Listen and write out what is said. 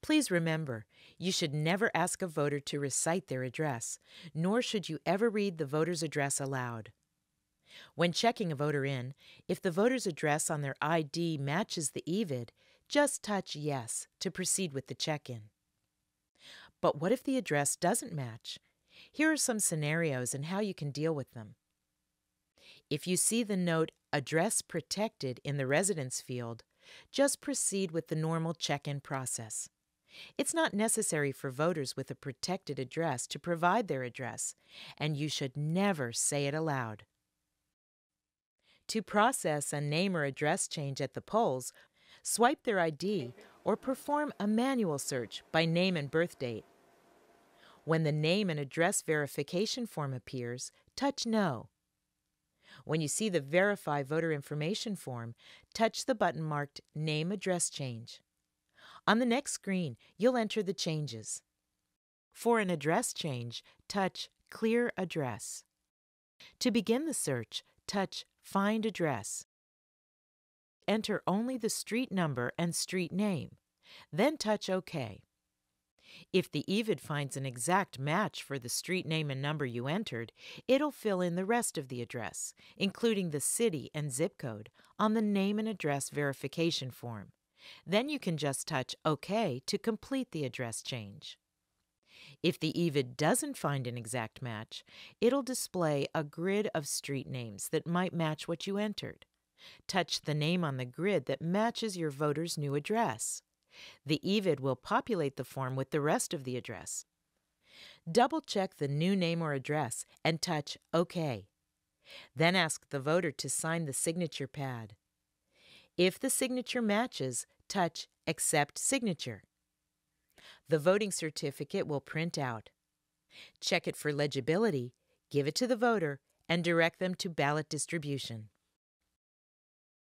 Please remember, you should never ask a voter to recite their address, nor should you ever read the voter's address aloud. When checking a voter in, if the voter's address on their ID matches the EVID, just touch Yes to proceed with the check in. But what if the address doesn't match? Here are some scenarios and how you can deal with them. If you see the note Address Protected in the Residence field, just proceed with the normal check in process. It's not necessary for voters with a protected address to provide their address, and you should never say it aloud. To process a name or address change at the polls, swipe their ID or perform a manual search by name and birth date. When the name and address verification form appears, touch No. When you see the Verify Voter Information form, touch the button marked Name Address Change. On the next screen, you'll enter the changes. For an address change, touch Clear Address. To begin the search, touch Find Address. Enter only the street number and street name, then touch OK. If the EVID finds an exact match for the street name and number you entered, it'll fill in the rest of the address, including the city and zip code, on the name and address verification form. Then you can just touch OK to complete the address change. If the EVID doesn't find an exact match, it'll display a grid of street names that might match what you entered. Touch the name on the grid that matches your voter's new address. The EVID will populate the form with the rest of the address. Double check the new name or address and touch OK. Then ask the voter to sign the signature pad. If the signature matches, touch Accept Signature. The voting certificate will print out. Check it for legibility, give it to the voter, and direct them to ballot distribution.